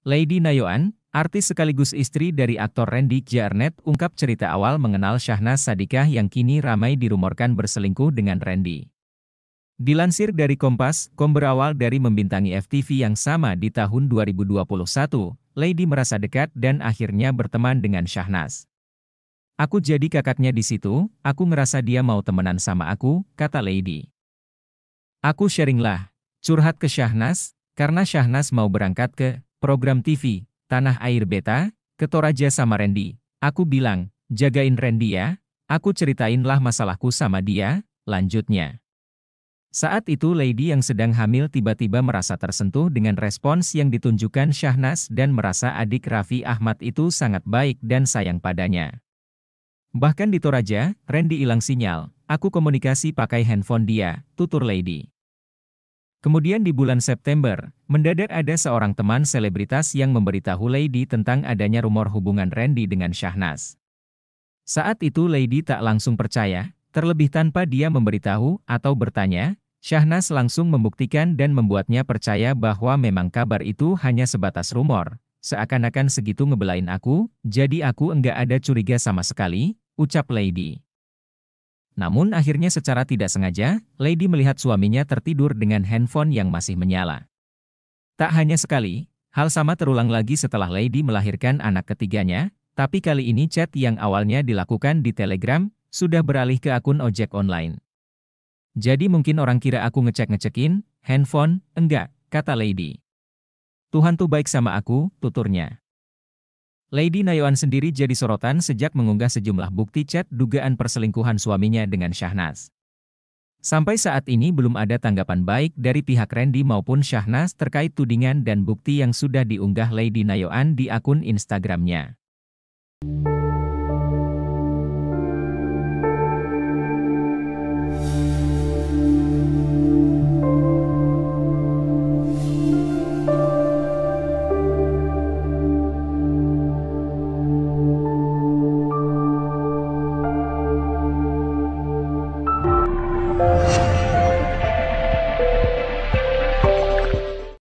Lady Nayoan, artis sekaligus istri dari aktor Randy Jarnet, ungkap cerita awal mengenal Syahnaz Sadikah yang kini ramai dirumorkan berselingkuh dengan Randy. Dilansir dari Kompas, Kom berawal dari membintangi FTV yang sama di tahun 2021, Lady merasa dekat dan akhirnya berteman dengan Syahnaz. Aku jadi kakaknya di situ, aku ngerasa dia mau temenan sama aku, kata Lady. Aku sharinglah, curhat ke Syahnaz, karena Syahnaz mau berangkat ke Program TV, Tanah Air Beta, Ketoraja sama Randy. Aku bilang, jagain Randy ya, aku ceritainlah masalahku sama dia, lanjutnya. Saat itu Lady yang sedang hamil tiba-tiba merasa tersentuh dengan respons yang ditunjukkan Syahnas dan merasa adik Raffi Ahmad itu sangat baik dan sayang padanya. Bahkan di Toraja, Randy hilang sinyal, aku komunikasi pakai handphone dia, tutur Lady. Kemudian di bulan September, Mendadak ada seorang teman selebritas yang memberitahu Lady tentang adanya rumor hubungan Randy dengan Syahnaz. Saat itu Lady tak langsung percaya, terlebih tanpa dia memberitahu atau bertanya, Syahnaz langsung membuktikan dan membuatnya percaya bahwa memang kabar itu hanya sebatas rumor. Seakan-akan segitu ngebelain aku, jadi aku enggak ada curiga sama sekali, ucap Lady. Namun akhirnya secara tidak sengaja, Lady melihat suaminya tertidur dengan handphone yang masih menyala. Tak hanya sekali, hal sama terulang lagi setelah Lady melahirkan anak ketiganya, tapi kali ini chat yang awalnya dilakukan di Telegram, sudah beralih ke akun ojek online. Jadi mungkin orang kira aku ngecek-ngecekin, handphone, enggak, kata Lady. Tuhan tuh baik sama aku, tuturnya. Lady Nayoan sendiri jadi sorotan sejak mengunggah sejumlah bukti chat dugaan perselingkuhan suaminya dengan Syahnaz. Sampai saat ini belum ada tanggapan baik dari pihak Randy maupun Syahnas terkait tudingan dan bukti yang sudah diunggah Lady Nayoan di akun Instagramnya. Música